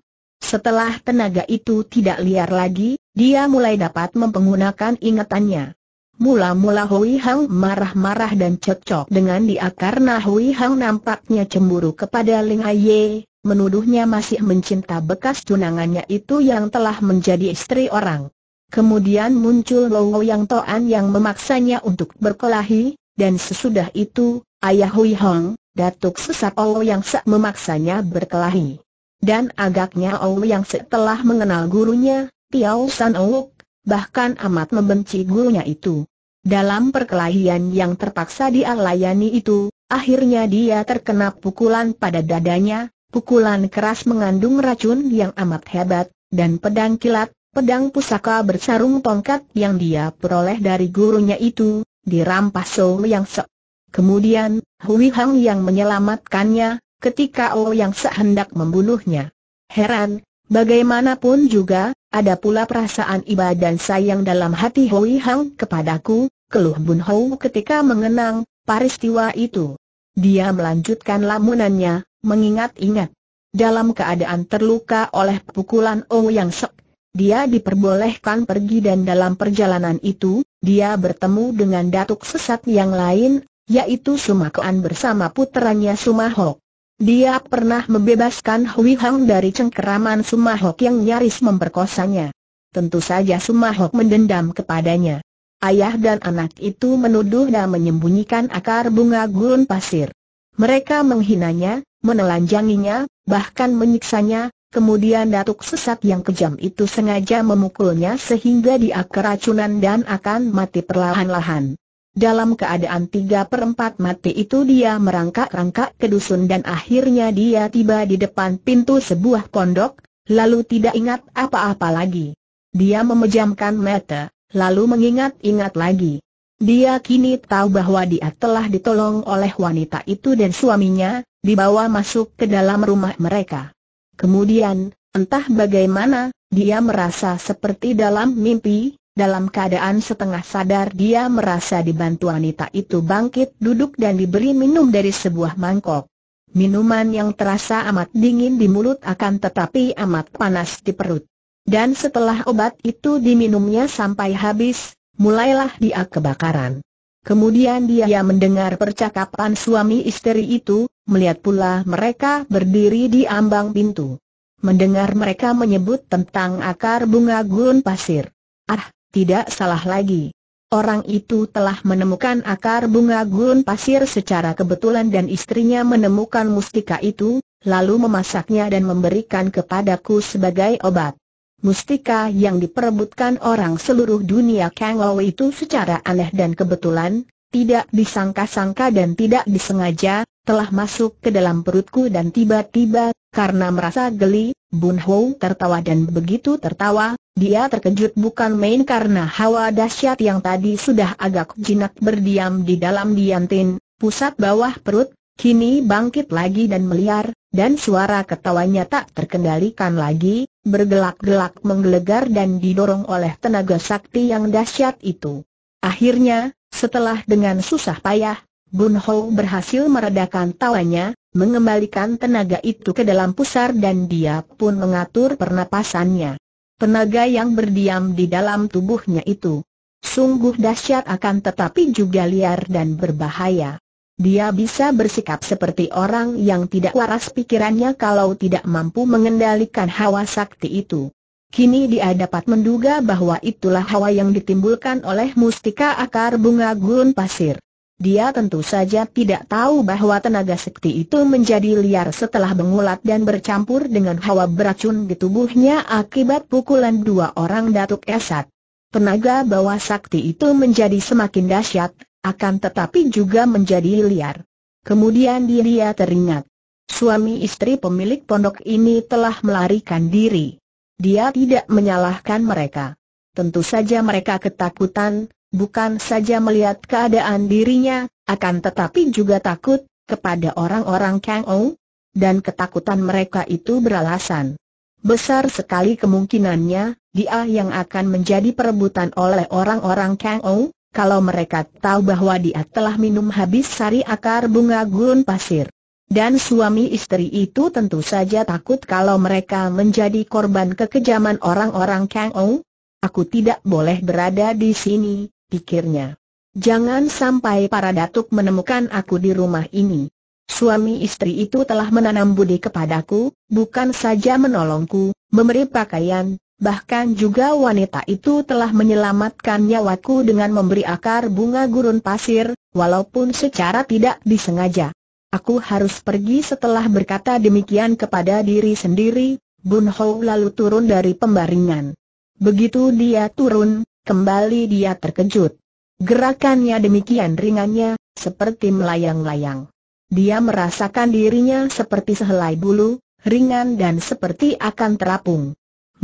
A: Setelah tenaga itu tidak liar lagi, dia mulai dapat mempergunakan ingatannya. Mula-mula Hui Hang marah-marah dan cekcok dengan dia karena Hui Hang nampaknya cemburu kepada Ling Aye, menuduhnya masih mencinta bekas tunangannya itu yang telah menjadi istri orang. Kemudian muncul Lowo Yang Toan yang memaksanya untuk berkelahi, dan sesudah itu, ayah Hui Hang, datuk sesat Lowo Yang Sak memaksanya berkelahi. Dan agaknya Ou yang setelah mengenal gurunya, Tiao San Ouk, bahkan amat membenci gurunya itu. Dalam perkelahian yang terpaksa dialayani itu, akhirnya dia terkena pukulan pada dadanya, pukulan keras mengandung racun yang amat hebat, dan pedang kilat, pedang pusaka bersarung tongkat yang dia peroleh dari gurunya itu, dirampas Ou yang se. Kemudian, Hui Hang yang menyelamatkannya, ketika Oh Yang sehendak membunuhnya. Heran, bagaimanapun juga, ada pula perasaan iba dan sayang dalam hati Hui Hang kepadaku, keluh Bun Hou ketika mengenang peristiwa itu. Dia melanjutkan lamunannya, mengingat-ingat. Dalam keadaan terluka oleh pukulan Oh Yang Sek, dia diperbolehkan pergi dan dalam perjalanan itu, dia bertemu dengan datuk sesat yang lain, yaitu Sumakoan bersama puteranya Sumahok. Dia pernah membebaskan Hui Hang dari cengkeraman Sumahok yang nyaris memperkosanya. Tentu saja Sumahok mendendam kepadanya. Ayah dan anak itu menuduh dan menyembunyikan akar bunga gurun pasir. Mereka menghinanya, menelanjanginya, bahkan menyiksanya, kemudian datuk sesat yang kejam itu sengaja memukulnya sehingga dia keracunan dan akan mati perlahan-lahan. Dalam keadaan tiga perempat mati itu dia merangkak-rangkak ke dusun dan akhirnya dia tiba di depan pintu sebuah pondok, lalu tidak ingat apa-apa lagi. Dia memejamkan mata, lalu mengingat-ingat lagi. Dia kini tahu bahwa dia telah ditolong oleh wanita itu dan suaminya, dibawa masuk ke dalam rumah mereka. Kemudian, entah bagaimana, dia merasa seperti dalam mimpi, dalam keadaan setengah sadar dia merasa dibantu wanita itu bangkit duduk dan diberi minum dari sebuah mangkok. Minuman yang terasa amat dingin di mulut akan tetapi amat panas di perut. Dan setelah obat itu diminumnya sampai habis, mulailah dia kebakaran. Kemudian dia mendengar percakapan suami istri itu, melihat pula mereka berdiri di ambang pintu. Mendengar mereka menyebut tentang akar bunga gurun pasir. Ah, tidak salah lagi. Orang itu telah menemukan akar bunga gurun pasir secara kebetulan dan istrinya menemukan mustika itu, lalu memasaknya dan memberikan kepadaku sebagai obat. Mustika yang diperebutkan orang seluruh dunia Kang itu secara aneh dan kebetulan, tidak disangka-sangka dan tidak disengaja, telah masuk ke dalam perutku dan tiba-tiba, karena merasa geli, Bun tertawa dan begitu tertawa, dia terkejut bukan main karena hawa dahsyat yang tadi sudah agak jinak berdiam di dalam diantin, pusat bawah perut, kini bangkit lagi dan meliar, dan suara ketawanya tak terkendalikan lagi, bergelak-gelak menggelegar dan didorong oleh tenaga sakti yang dahsyat itu. Akhirnya, setelah dengan susah payah, Bun Hou berhasil meredakan tawanya, mengembalikan tenaga itu ke dalam pusar dan dia pun mengatur pernapasannya. Tenaga yang berdiam di dalam tubuhnya itu sungguh dahsyat akan tetapi juga liar dan berbahaya. Dia bisa bersikap seperti orang yang tidak waras pikirannya kalau tidak mampu mengendalikan hawa sakti itu. Kini dia dapat menduga bahwa itulah hawa yang ditimbulkan oleh mustika akar bunga gurun pasir. Dia tentu saja tidak tahu bahwa tenaga sekti itu menjadi liar setelah mengulat dan bercampur dengan hawa beracun di tubuhnya akibat pukulan dua orang Datuk Esat. Tenaga bawah sakti itu menjadi semakin dahsyat, akan tetapi juga menjadi liar. Kemudian dia teringat. Suami istri pemilik pondok ini telah melarikan diri. Dia tidak menyalahkan mereka. Tentu saja mereka ketakutan, bukan saja melihat keadaan dirinya, akan tetapi juga takut kepada orang-orang Kang Ou, dan ketakutan mereka itu beralasan. Besar sekali kemungkinannya, dia yang akan menjadi perebutan oleh orang-orang Kang Ou, kalau mereka tahu bahwa dia telah minum habis sari akar bunga gurun pasir. Dan suami istri itu tentu saja takut kalau mereka menjadi korban kekejaman orang-orang Kang Ou. Aku tidak boleh berada di sini, pikirnya. Jangan sampai para datuk menemukan aku di rumah ini. Suami istri itu telah menanam budi kepadaku, bukan saja menolongku, memberi pakaian, bahkan juga wanita itu telah menyelamatkan nyawaku dengan memberi akar bunga gurun pasir, walaupun secara tidak disengaja. Aku harus pergi setelah berkata demikian kepada diri sendiri, Bun Hou lalu turun dari pembaringan. Begitu dia turun, Kembali dia terkejut. Gerakannya demikian ringannya, seperti melayang-layang. Dia merasakan dirinya seperti sehelai bulu, ringan dan seperti akan terapung.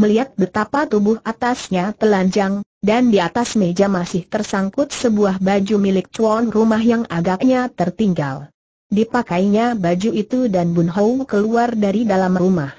A: Melihat betapa tubuh atasnya telanjang, dan di atas meja masih tersangkut sebuah baju milik cuan rumah yang agaknya tertinggal. Dipakainya baju itu dan Bun Hou keluar dari dalam rumah.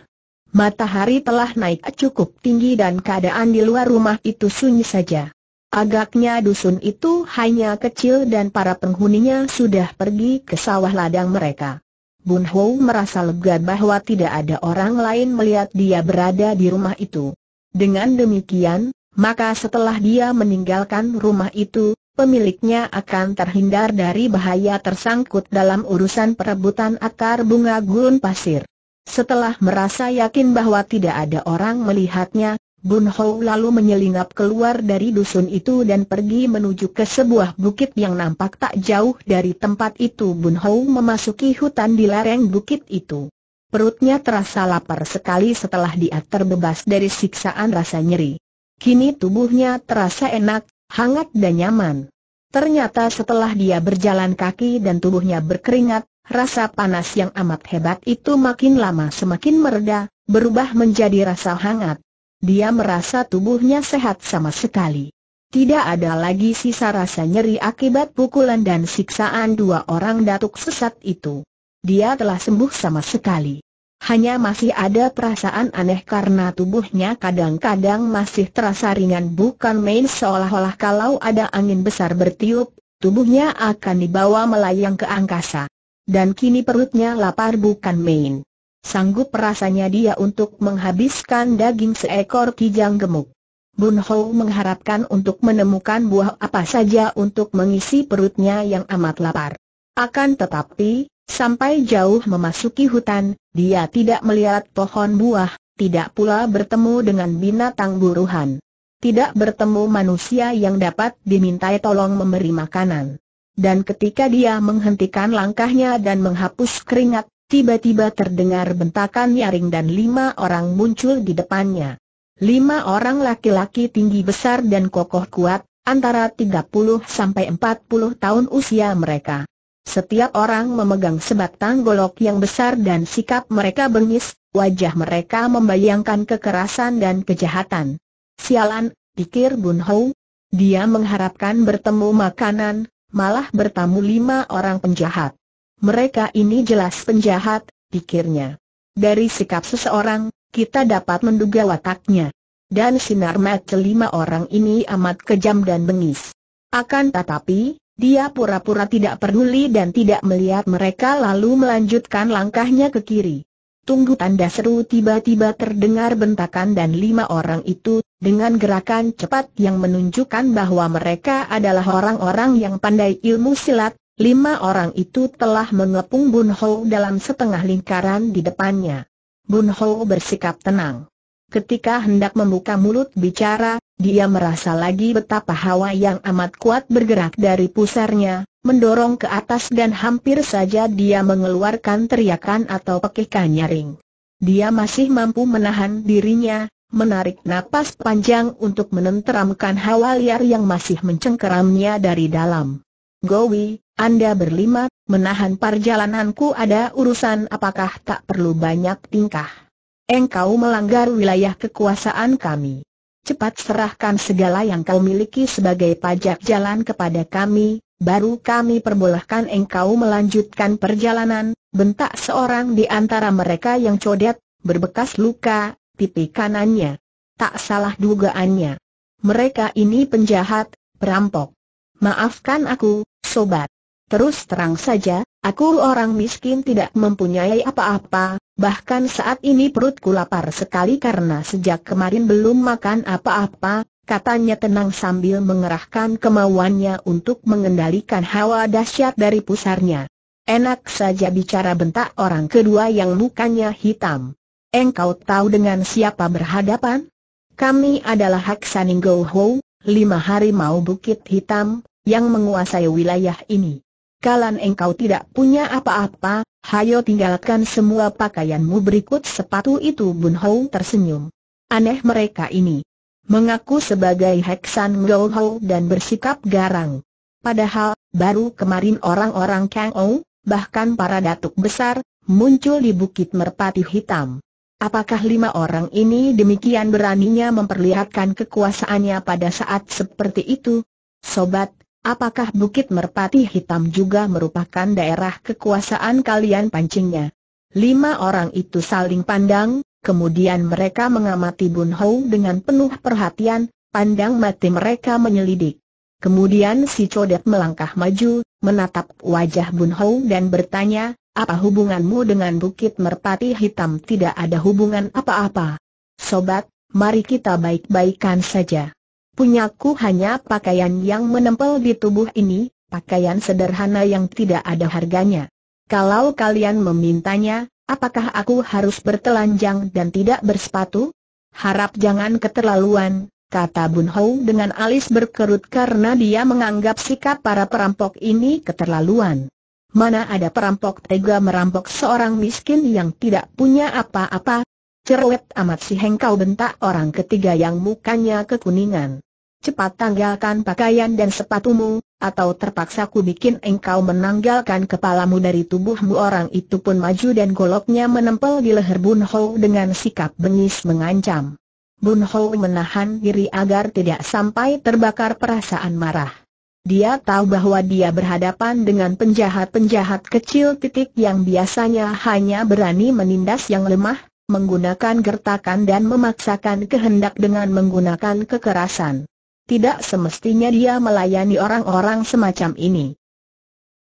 A: Matahari telah naik eh, cukup tinggi dan keadaan di luar rumah itu sunyi saja. Agaknya dusun itu hanya kecil dan para penghuninya sudah pergi ke sawah ladang mereka. Bun Ho merasa lega bahwa tidak ada orang lain melihat dia berada di rumah itu. Dengan demikian, maka setelah dia meninggalkan rumah itu, pemiliknya akan terhindar dari bahaya tersangkut dalam urusan perebutan akar bunga gurun pasir. Setelah merasa yakin bahwa tidak ada orang melihatnya, Bun Hou lalu menyelinap keluar dari dusun itu dan pergi menuju ke sebuah bukit yang nampak tak jauh dari tempat itu Bun Hou memasuki hutan di lereng bukit itu. Perutnya terasa lapar sekali setelah dia terbebas dari siksaan rasa nyeri. Kini tubuhnya terasa enak, hangat dan nyaman. Ternyata setelah dia berjalan kaki dan tubuhnya berkeringat, rasa panas yang amat hebat itu makin lama semakin mereda, berubah menjadi rasa hangat. Dia merasa tubuhnya sehat sama sekali. Tidak ada lagi sisa rasa nyeri akibat pukulan dan siksaan dua orang datuk sesat itu. Dia telah sembuh sama sekali. Hanya masih ada perasaan aneh karena tubuhnya kadang-kadang masih terasa ringan bukan main seolah-olah kalau ada angin besar bertiup, tubuhnya akan dibawa melayang ke angkasa. Dan kini perutnya lapar bukan main. Sanggup rasanya dia untuk menghabiskan daging seekor kijang gemuk. Bun Ho mengharapkan untuk menemukan buah apa saja untuk mengisi perutnya yang amat lapar. Akan tetapi, sampai jauh memasuki hutan, dia tidak melihat pohon buah, tidak pula bertemu dengan binatang buruhan. Tidak bertemu manusia yang dapat dimintai tolong memberi makanan dan ketika dia menghentikan langkahnya dan menghapus keringat, tiba-tiba terdengar bentakan nyaring dan lima orang muncul di depannya. Lima orang laki-laki tinggi besar dan kokoh kuat, antara 30 sampai 40 tahun usia mereka. Setiap orang memegang sebatang golok yang besar dan sikap mereka bengis, wajah mereka membayangkan kekerasan dan kejahatan. Sialan, pikir Bun Hou. Dia mengharapkan bertemu makanan, malah bertamu lima orang penjahat. Mereka ini jelas penjahat, pikirnya. Dari sikap seseorang, kita dapat menduga wataknya. Dan sinar mata lima orang ini amat kejam dan bengis. Akan tetapi, dia pura-pura tidak peduli dan tidak melihat mereka lalu melanjutkan langkahnya ke kiri. Tunggu tanda seru tiba-tiba terdengar bentakan dan lima orang itu, dengan gerakan cepat yang menunjukkan bahwa mereka adalah orang-orang yang pandai ilmu silat, lima orang itu telah mengepung Bun Ho dalam setengah lingkaran di depannya. Bun Ho bersikap tenang. Ketika hendak membuka mulut bicara, dia merasa lagi betapa hawa yang amat kuat bergerak dari pusarnya, mendorong ke atas dan hampir saja dia mengeluarkan teriakan atau pekikan nyaring. Dia masih mampu menahan dirinya, menarik napas panjang untuk menenteramkan hawa liar yang masih mencengkeramnya dari dalam. Gowi, Anda berlima, menahan perjalananku ada urusan apakah tak perlu banyak tingkah? Engkau melanggar wilayah kekuasaan kami cepat serahkan segala yang kau miliki sebagai pajak jalan kepada kami, baru kami perbolehkan engkau melanjutkan perjalanan, bentak seorang di antara mereka yang codet, berbekas luka, pipi kanannya. Tak salah dugaannya. Mereka ini penjahat, perampok. Maafkan aku, sobat. Terus terang saja, aku orang miskin tidak mempunyai apa-apa, bahkan saat ini perutku lapar sekali karena sejak kemarin belum makan apa-apa, katanya tenang sambil mengerahkan kemauannya untuk mengendalikan hawa dahsyat dari pusarnya. Enak saja bicara bentak orang kedua yang mukanya hitam. Engkau tahu dengan siapa berhadapan? Kami adalah Haksaning Go Ho, lima hari mau bukit hitam, yang menguasai wilayah ini. Kalan engkau tidak punya apa-apa, Hayo tinggalkan semua pakaianmu berikut sepatu itu Bun Hou tersenyum. Aneh mereka ini. Mengaku sebagai Heksan Go Hou dan bersikap garang. Padahal, baru kemarin orang-orang Kang Ou, bahkan para datuk besar, muncul di Bukit Merpati Hitam. Apakah lima orang ini demikian beraninya memperlihatkan kekuasaannya pada saat seperti itu? Sobat, Apakah Bukit Merpati Hitam juga merupakan daerah kekuasaan kalian pancingnya? Lima orang itu saling pandang, kemudian mereka mengamati Bun Hou dengan penuh perhatian, pandang mati mereka menyelidik. Kemudian si Codet melangkah maju, menatap wajah Bun Hou dan bertanya, apa hubunganmu dengan Bukit Merpati Hitam tidak ada hubungan apa-apa? Sobat, mari kita baik-baikan saja. Punyaku hanya pakaian yang menempel di tubuh ini, pakaian sederhana yang tidak ada harganya. Kalau kalian memintanya, apakah aku harus bertelanjang dan tidak bersepatu? Harap jangan keterlaluan, kata Bun Hou dengan alis berkerut karena dia menganggap sikap para perampok ini keterlaluan. Mana ada perampok tega merampok seorang miskin yang tidak punya apa-apa, Cerewet amat si hengkau bentak orang ketiga yang mukanya kekuningan. Cepat tanggalkan pakaian dan sepatumu, atau terpaksa ku bikin engkau menanggalkan kepalamu dari tubuhmu Orang itu pun maju dan goloknya menempel di leher Bun Ho dengan sikap bengis mengancam Bun Ho menahan diri agar tidak sampai terbakar perasaan marah Dia tahu bahwa dia berhadapan dengan penjahat-penjahat kecil titik yang biasanya hanya berani menindas yang lemah menggunakan gertakan dan memaksakan kehendak dengan menggunakan kekerasan. Tidak semestinya dia melayani orang-orang semacam ini.